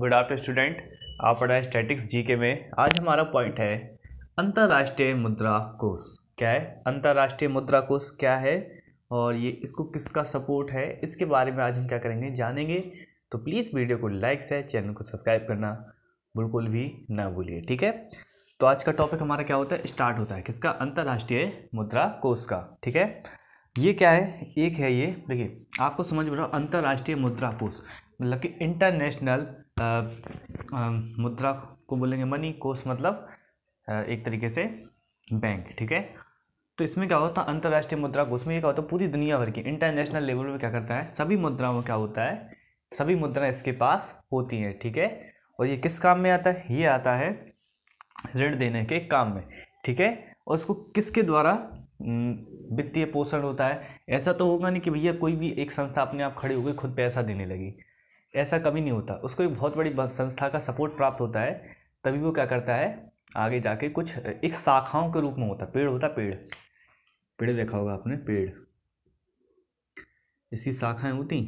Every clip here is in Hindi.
गुड आफ्टर स्टूडेंट आप पढ़ा है स्टैटिक्स जीके में आज हमारा पॉइंट है अंतर्राष्ट्रीय मुद्रा कोष क्या है अंतर्राष्ट्रीय मुद्रा कोष क्या है और ये इसको किसका सपोर्ट है इसके बारे में आज हम क्या करेंगे जानेंगे तो प्लीज़ वीडियो को लाइक से चैनल को सब्सक्राइब करना बिल्कुल भी ना भूलिए ठीक है तो आज का टॉपिक हमारा क्या होता है स्टार्ट होता है किसका अंतर्राष्ट्रीय मुद्रा कोष का ठीक है ये क्या है एक है ये देखिए आपको समझ में रहा अंतर्राष्ट्रीय मुद्रा कोष मतलब कि इंटरनेशनल मुद्रा को बोलेंगे मनी कोष मतलब एक तरीके से बैंक ठीक है तो इसमें क्या होता है अंतर्राष्ट्रीय मुद्रा कोष में ये क्या होता है पूरी दुनिया भर की इंटरनेशनल लेवल में क्या करता है सभी मुद्रा में क्या होता है सभी मुद्रा इसके पास होती हैं ठीक है और ये किस काम में आता है ये आता है ऋण देने के काम में ठीक है और इसको किसके द्वारा वित्तीय पोषण होता है ऐसा तो होगा नहीं कि भैया कोई भी एक संस्था अपने आप खड़ी हो गई खुद पैसा देने लगी ऐसा कभी नहीं होता उसको एक बहुत बड़ी संस्था का सपोर्ट प्राप्त होता है तभी वो क्या करता है आगे जाके कुछ एक शाखाओं के रूप में होता पेड़ होता पेड़ पेड़ देखा होगा आपने पेड़ इसकी शाखाएं होती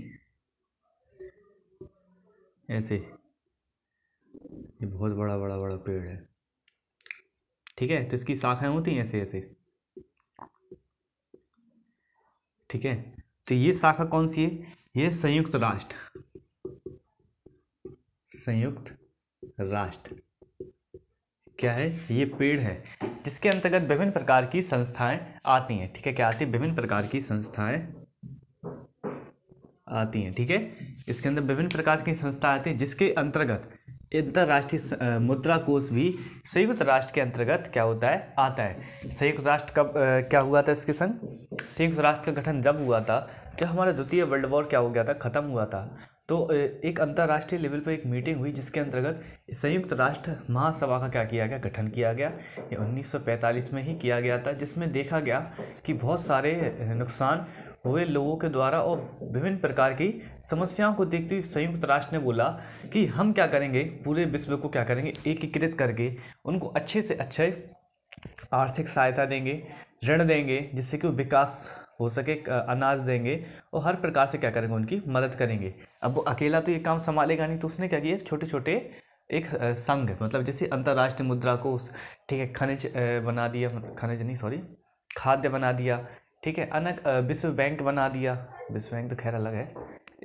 ऐसे ये बहुत बड़ा बड़ा बड़ा पेड़ है ठीक है तो इसकी शाखाएं होती हैं ऐसे ऐसे ठीक है तो ये शाखा कौन सी है ये संयुक्त राष्ट्र संयुक्त राष्ट्र क्या है ये पेड़ है जिसके अंतर्गत विभिन्न प्रकार की संस्थाएं आती हैं ठीक है क्या आती है विभिन्न प्रकार की संस्थाएं आती हैं ठीक है इसके अंदर विभिन्न प्रकार की संस्थाएं आती हैं जिसके अंतर्गत अंतर्राष्ट्रीय मुद्रा कोष भी संयुक्त राष्ट्र के अंतर्गत क्या होता है आता है संयुक्त राष्ट्र कब क्या हुआ था इसके संग संयुक्त राष्ट्र का गठन जब हुआ था जब हमारा द्वितीय वर्ल्ड वॉर क्या हो गया था ख़त्म हुआ था तो एक अंतर्राष्ट्रीय लेवल पर एक मीटिंग हुई जिसके अंतर्गत संयुक्त राष्ट्र महासभा का क्या किया गया गठन किया गया ये 1945 में ही किया गया था जिसमें देखा गया कि बहुत सारे नुकसान हुए लोगों के द्वारा और विभिन्न प्रकार की समस्याओं को देखते हुए संयुक्त राष्ट्र ने बोला कि हम क्या करेंगे पूरे विश्व को क्या करेंगे एकीकृत करके उनको अच्छे से अच्छे आर्थिक सहायता देंगे ऋण देंगे जिससे कि वो विकास हो सके अनाज देंगे और हर प्रकार से क्या करेंगे उनकी मदद करेंगे अब वो अकेला तो ये काम संभालेगा नहीं तो उसने क्या किया छोटे छोटे एक संघ मतलब जैसे अंतर्राष्ट्रीय मुद्रा को ठीक है खनिज बना दिया खनिज नहीं सॉरी खाद्य बना दिया ठीक है अनक विश्व बैंक बना दिया विश्व बैंक तो खैर अलग है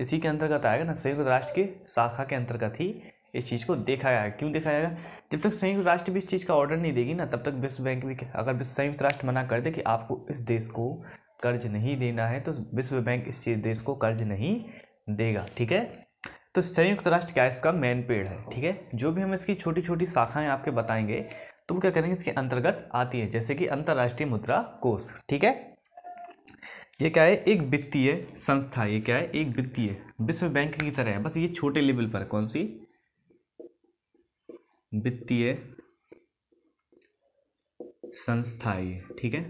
इसी के अंतर्गत आएगा ना संयुक्त राष्ट्र की शाखा के अंतर्गत ही इस चीज़ को देखा जाएगा क्यों देखा जाएगा जब तक संयुक्त राष्ट्र भी इस चीज़ का ऑर्डर नहीं देगी ना तब तक विश्व बैंक भी अगर संयुक्त राष्ट्र मना कर दे कि आपको इस देश को कर्ज नहीं देना है तो विश्व बैंक इस चीज देश को कर्ज नहीं देगा ठीक है तो संयुक्त राष्ट्र क्या इसका मेन पेड़ है ठीक है जो भी हम इसकी छोटी छोटी शाखाएं आपके बताएंगे तो क्या करेंगे इसके अंतर्गत आती है जैसे कि अंतर्राष्ट्रीय मुद्रा कोष ठीक है ये क्या है एक वित्तीय संस्था ये क्या है एक वित्तीय विश्व बैंक की तरह है बस ये छोटे लेवल पर कौन सी वित्तीय संस्था ठीक है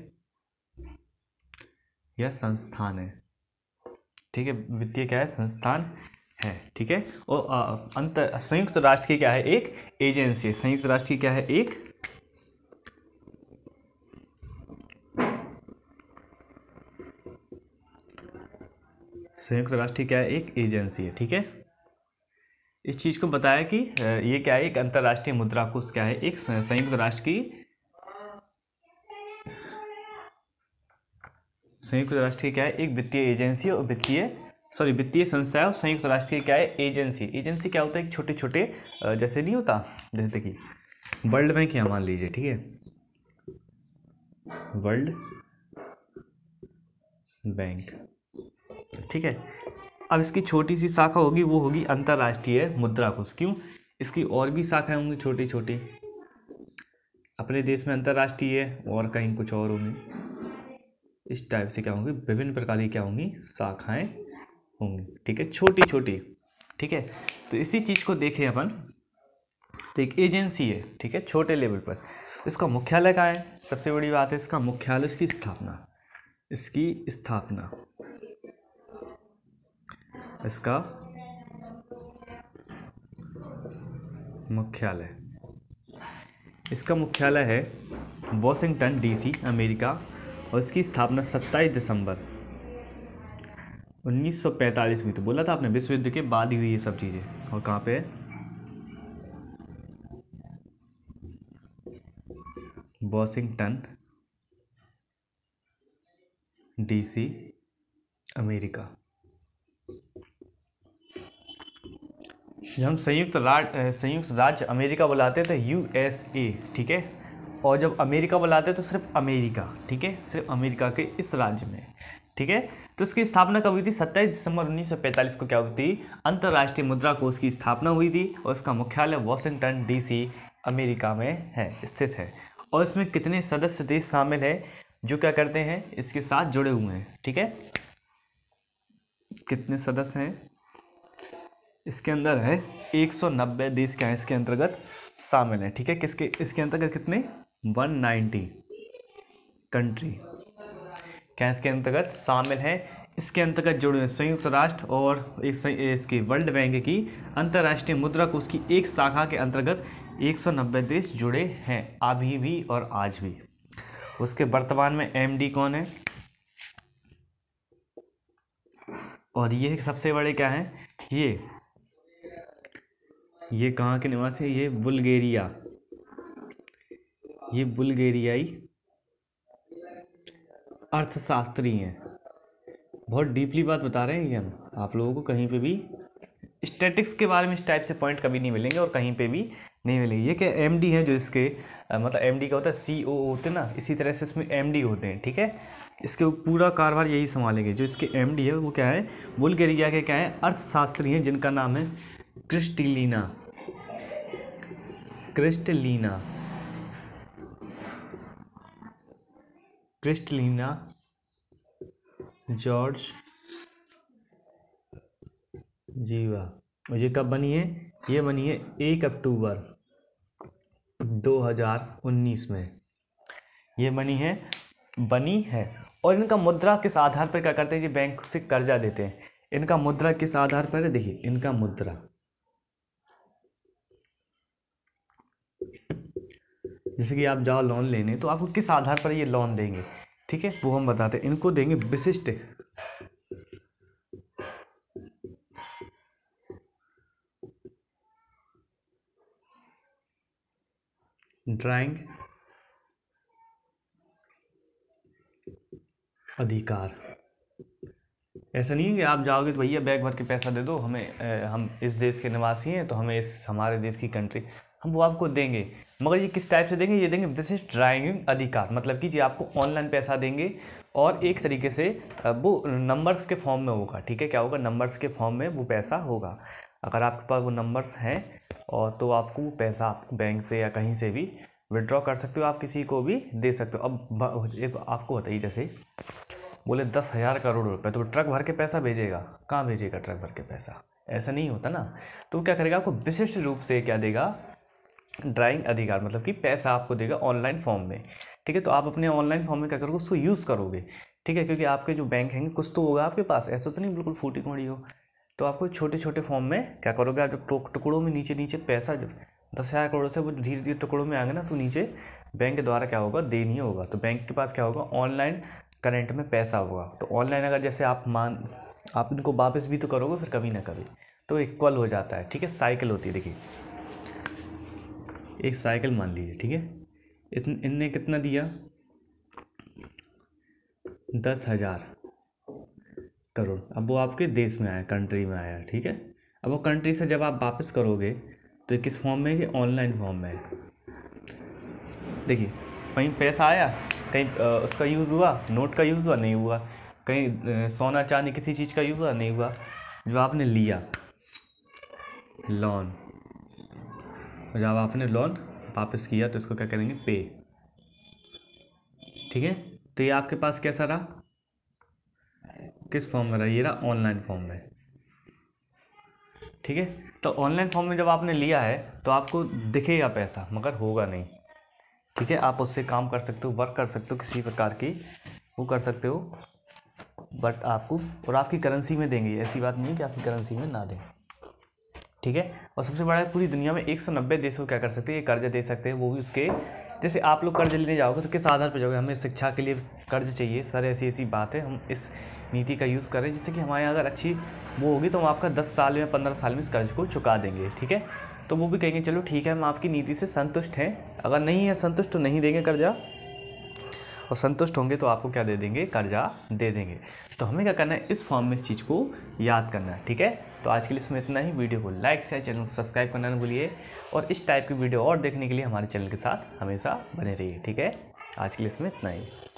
या संस्थान है ठीक है वित्तीय क्या है संस्थान है ठीक है और अंत संयुक्त राष्ट्र की क्या है एक एजेंसी है संयुक्त राष्ट्र की क्या है एक संयुक्त राष्ट्र क्या है एक एजेंसी है ठीक है इस चीज़ को बताया कि ये क्या है एक अंतर्राष्ट्रीय मुद्रा कोष क्या है एक संयुक्त राष्ट्र की संयुक्त राष्ट्र की क्या है एक वित्तीय एजेंसी और वित्तीय सॉरी वित्तीय संस्था है और संयुक्त राष्ट्र की क्या है एजेंसी एजेंसी क्या होता है एक छोटे छोटे जैसे नहीं होता जैसे कि वर्ल्ड बैंक यहाँ मान लीजिए ठीक है वर्ल्ड बैंक ठीक है अब इसकी छोटी सी शाखा होगी वो होगी अंतर्राष्ट्रीय मुद्रा कोष क्यों इसकी और भी शाखाएं होंगी छोटी छोटी अपने देश में अंतर्राष्ट्रीय और कहीं कुछ और होंगी इस टाइप से क्या होंगी विभिन्न प्रकार की क्या होंगी शाखाएं होंगी ठीक है छोटी छोटी ठीक है तो इसी चीज़ को देखें अपन तो एक एजेंसी है ठीक है छोटे लेवल पर तो इसका मुख्यालय कहाँ है सबसे बड़ी बात है इसका मुख्यालय इसकी स्थापना इसकी स्थापना इसका मुख्यालय इसका मुख्यालय है वॉशिंगटन डीसी अमेरिका और इसकी स्थापना 27 दिसंबर 1945 में तो बोला था आपने विश्व युद्ध के बाद ही हुई ये सब चीज़ें और कहाँ पे वॉशिंगटन डीसी अमेरिका जब हम संयुक्त राज्य संयुक्त राज्य अमेरिका बुलाते थे यूएसए ठीक है और जब अमेरिका बुलाते हैं तो सिर्फ अमेरिका ठीक है सिर्फ अमेरिका के इस राज्य में ठीक है तो इसकी स्थापना कब हुई थी 27 दिसंबर 1945 को क्या हुई थी अंतर्राष्ट्रीय मुद्रा कोष की स्थापना हुई थी और इसका मुख्यालय वॉशिंगटन डीसी अमेरिका में है स्थित है और इसमें कितने सदस्य देश शामिल है जो क्या करते हैं इसके साथ जुड़े हुए हैं ठीक है कितने सदस्य हैं इसके अंदर है 190 देश क्या है इसके अंतर्गत शामिल है ठीक है किसके इसके अंतर्गत कितने वन नाइन्टी कंट्री क्या इसके अंतर्गत शामिल हैं इसके अंतर्गत जुड़े हुए संयुक्त राष्ट्र और एक इसके वर्ल्ड बैंक की अंतर्राष्ट्रीय मुद्रा को उसकी एक शाखा के अंतर्गत 190 देश जुड़े हैं अभी भी और आज भी उसके वर्तमान में एमडी कौन है और ये सबसे बड़े क्या है ये ये कहाँ के निवासी है ये बुल्गेरिया ये बुल्गेरियाई अर्थशास्त्री हैं बहुत डीपली बात बता रहे हैं ये हम आप लोगों को कहीं पे भी स्टैटिक्स के बारे में इस टाइप से पॉइंट कभी नहीं मिलेंगे और कहीं पे भी नहीं मिलेंगे ये क्या एम डी हैं जो इसके आ, मतलब एम डी का होता है सी ओ होते हैं ना इसी तरह से इसमें एम डी होते हैं ठीक है इसके पूरा कारोबार यही संभालेंगे जो इसके एम डी है वो क्या है बुल्गेरिया के क्या है अर्थशास्त्री हैं जिनका नाम है क्रिस्टिलीना क्रिस्टलीना क्रिस्टलिना जॉर्ज जीवा और ये कब बनी है ये बनी है एक अक्टूबर 2019 में ये बनी है बनी है और इनका मुद्रा किस आधार पर क्या करते हैं ये बैंक से कर्जा देते हैं इनका मुद्रा किस आधार पर है देखिए इनका मुद्रा जैसे कि आप जाओ लोन लेने तो आपको किस आधार पर ये लोन देंगे ठीक है वो हम बताते हैं इनको देंगे विशिष्ट ड्राइंग अधिकार ऐसा नहीं है कि आप जाओगे तो भैया बैग भर के पैसा दे दो हमें ए, हम इस देश के निवासी हैं तो हमें इस हमारे देश की कंट्री हम वो आपको देंगे मगर ये किस टाइप से देंगे ये देंगे विशिष्ट ड्राइविंग अधिकार मतलब कि जी आपको ऑनलाइन पैसा देंगे और एक तरीके से वो नंबर्स के फॉर्म में होगा ठीक है क्या होगा नंबर्स के फॉर्म में वो पैसा होगा अगर आपके पास वो नंबर्स हैं और तो आपको वो पैसा आप बैंक से या कहीं से भी विड्रॉ कर सकते हो आप किसी को भी दे सकते हो अब एक आपको बताइए जैसे बोले दस हज़ार करोड़ रुपए तो ट्रक भर के पैसा भेजेगा कहाँ भेजेगा ट्रक भर के पैसा ऐसा नहीं होता ना तो क्या करेगा आपको विशिष्ट रूप से क्या देगा ड्राइंग अधिकार मतलब कि पैसा आपको देगा ऑनलाइन फॉर्म में ठीक है तो आप अपने ऑनलाइन फॉर्म में क्या करोगे उसको यूज़ करोगे ठीक है क्योंकि आपके जो बैंक हैं कुछ तो होगा आपके पास ऐसा तो नहीं बिल्कुल फूटी कौड़ी हो तो आपको छोटे छोटे फॉर्म में क्या करोगे आप जब टुकड़ों में नीचे नीचे पैसा जब दस हज़ार करोड़ से वो धीरे धीरे टुकड़ों में आएंगे ना तो नीचे बैंक के द्वारा क्या होगा देनी होगा तो बैंक के पास क्या होगा ऑनलाइन करेंट में पैसा होगा तो ऑनलाइन अगर जैसे आप मान आप इनको वापस भी तो करोगे फिर कभी ना कभी तो इक्वल हो जाता है ठीक है साइकिल होती है देखिए एक साइकिल मान लीजिए ठीक है इस इनने कितना दिया दस हज़ार करोड़ अब वो आपके देश में आया कंट्री में आया ठीक है अब वो कंट्री से जब आप वापस करोगे तो किस फॉर्म में ये ऑनलाइन फॉर्म में है देखिए कहीं पैसा आया कहीं उसका यूज़ हुआ नोट का यूज़ हुआ नहीं हुआ कहीं सोना चांदी किसी चीज़ का यूज़ हुआ नहीं हुआ जो आपने लिया लोन जब आपने लोन वापस किया तो इसको क्या करेंगे पे ठीक है तो ये आपके पास कैसा रहा किस फॉर्म में रहा ये रहा ऑनलाइन फॉर्म में ठीक है तो ऑनलाइन फॉर्म में जब आपने लिया है तो आपको दिखेगा पैसा मगर होगा नहीं ठीक है आप उससे काम कर सकते हो वर्क कर सकते हो किसी प्रकार की वो कर सकते हो बट आपको और आपकी करेंसी में देंगे ऐसी बात नहीं कि आपकी करेंसी में ना दें ठीक है और सबसे बड़ा है पूरी दुनिया में देश देशों क्या कर सकते हैं ये कर्जा दे सकते हैं वो भी उसके जैसे आप लोग कर्ज लेने जाओगे तो किस आधार पर जाओगे हमें शिक्षा के लिए कर्ज चाहिए सर ऐसी ऐसी बात है हम इस नीति का यूज़ करें जिससे कि हमारे अगर अच्छी वो होगी तो हम आपका दस साल में पंद्रह साल में इस कर्ज को चुका देंगे ठीक है तो वो भी कहेंगे चलो ठीक है हम आपकी नीति से संतुष्ट हैं अगर नहीं है संतुष्ट तो नहीं देंगे कर्जा और संतुष्ट होंगे तो आपको क्या दे देंगे कर्जा दे देंगे तो हमें क्या करना है इस फॉर्म में इस चीज़ को याद करना है ठीक है तो आज के लिए इसमें इतना ही वीडियो को लाइक से चैनल को सब्सक्राइब करना ना भूलिए और इस टाइप की वीडियो और देखने के लिए हमारे चैनल के साथ हमेशा बने रहिए ठीक है आज के लिए इसमें इतना ही